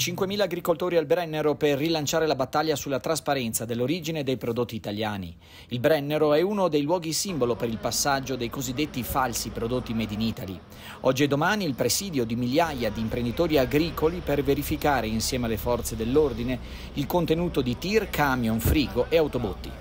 5.000 agricoltori al Brennero per rilanciare la battaglia sulla trasparenza dell'origine dei prodotti italiani. Il Brennero è uno dei luoghi simbolo per il passaggio dei cosiddetti falsi prodotti made in Italy. Oggi e domani il presidio di migliaia di imprenditori agricoli per verificare insieme alle forze dell'ordine il contenuto di tir, camion, frigo e autobotti.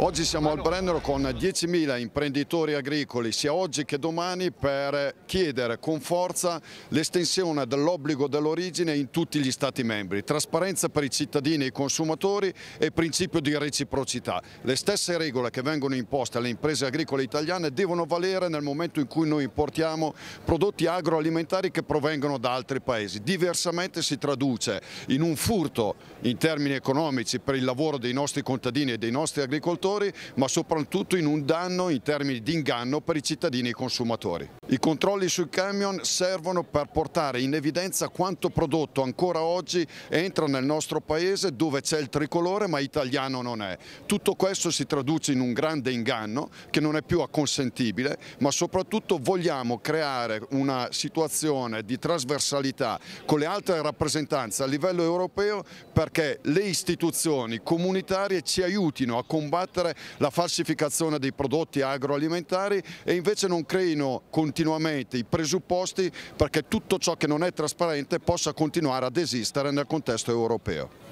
Oggi siamo al Brennero con 10.000 imprenditori agricoli, sia oggi che domani, per chiedere con forza l'estensione dell'obbligo dell'origine in tutti gli Stati membri. Trasparenza per i cittadini e i consumatori e principio di reciprocità. Le stesse regole che vengono imposte alle imprese agricole italiane devono valere nel momento in cui noi importiamo prodotti agroalimentari che provengono da altri paesi. Diversamente si traduce in un furto in termini economici per il lavoro dei nostri contadini e dei nostri agricoltori produttori ma soprattutto in un danno in termini di inganno per i cittadini e i consumatori. I controlli sui camion servono per portare in evidenza quanto prodotto ancora oggi entra nel nostro paese dove c'è il tricolore ma italiano non è. Tutto questo si traduce in un grande inganno che non è più acconsentibile ma soprattutto vogliamo creare una situazione di trasversalità con le altre rappresentanze a livello europeo perché le istituzioni comunitarie ci aiutino a combattere la falsificazione dei prodotti agroalimentari e invece non creino continui continuamente i presupposti perché tutto ciò che non è trasparente possa continuare ad esistere nel contesto europeo.